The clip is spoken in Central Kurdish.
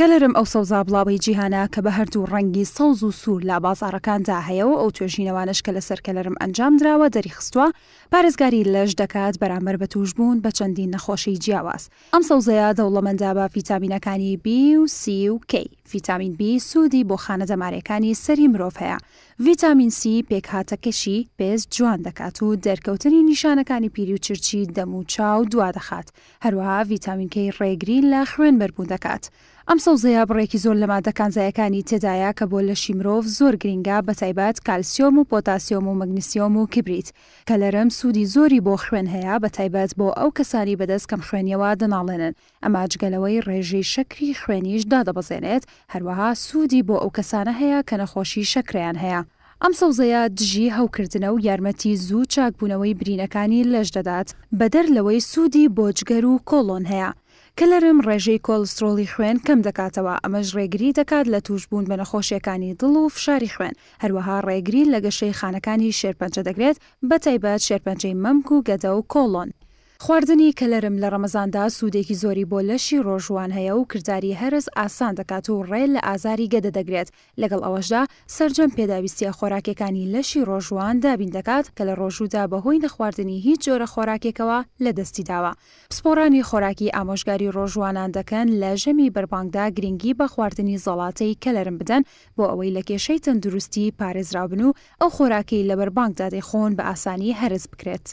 کەلرم ئەو سەوزا بڵاوی جیهانە کە بە هەردوو ڕەنگی سەوز و سوور لا بازارەکاندا هەیەەوە ئەو توێژینەوانش کە لەسەر کەلرم ئەنجام درراوە دەریخستووە پارێزگاری لەش دەکات بەرامەر بە توش بوون بە چەندین نەخۆشی جیاواز ئەم سەوزەیە دەوڵەمەندا بە فیتامینەکانی B و C و K. ڤیتامین B سوودی بۆ خانە دەمارەکانی سەری مرۆڤ هەیە ڤیتامین C پێکهاتەکەشی پێز جوان دەکات و دەرکەوتنی نیشانەکانی پیری و چرچی دەم و چاو دوا دەخات هەروەها ڤیتامینکەی ڕێگری لە خوێن بەربوو دەکات ئەم سەوزەیە بڕێکی زۆر لە مادەکانزایەکانی تێدایە کە بۆ لەشی مرۆڤ زۆر گرنگە بە تایبەت کالسیۆم و پۆتاسیۆم و مەگنیسیۆم و کبریت کە لەرم سوودی زۆری بۆ خوێن هەیە بە تایبەت بۆ ئەو کەسانی بەدەست کەم خوێنیەوە دەناڵێنن ئەماجگەلەوەی ڕێژەی شەکری خوێنیش دادەبەزێنێت هەروەها سوودی بۆ ئەو کەسانە هەیە کە نەخۆشی شەکریان هەیە. ئەم سەوزەیە دژی هەوکردنە و یارمەتی زوو چاکبوونەوەی برینەکانی لەش دەدات بەدەر لەوەی سوودی بۆجگەر و کۆڵۆن هەیە. کە لەرم ڕێژەی کۆلسترۆلی خوێن کەم دەکاتەوە ئەمەش ڕێگری دەکات لە توشبوون بە نەخۆشیەکانی دڵ و فشاری خوێن هەروەها ڕێگری لە گەشەی خانەکانی شێرپەنجە دەگرێت بە تایبەت شێرپەنجەی مەمک و گەدە و کۆڵۆن خواردنی کەلەرم لە ڕەمەزاندا سوودێکی زۆری بۆ لەشی ڕۆژوان هەیە و کردداری هەرز ئاسان دەکات و ڕێل لە ئازاری گەدە دەگرێت لەگەڵ ئەوەشدا سرجەم پێداویستیە خۆراکەکانی لەشی ڕۆژوان دابین دەکات کە لە ڕۆژوودا بەهۆی نەخواردنی هیچ جۆرە خۆراکێکەوە لە دەستی داوە سپۆرانی خۆراکی ئامۆژگاری ڕۆژوانان دەکەن لە ژەمی بەربانگدا گرنگی بە خواردنی زەڵاتەی کەلەرم بدەن بۆ ئەوەی لە کێشەی تەندروستی پارێزرابن و ئەو خۆراکەی لە بەربانگدا دەیخۆن بە ئاسانی هەرز بکرێت.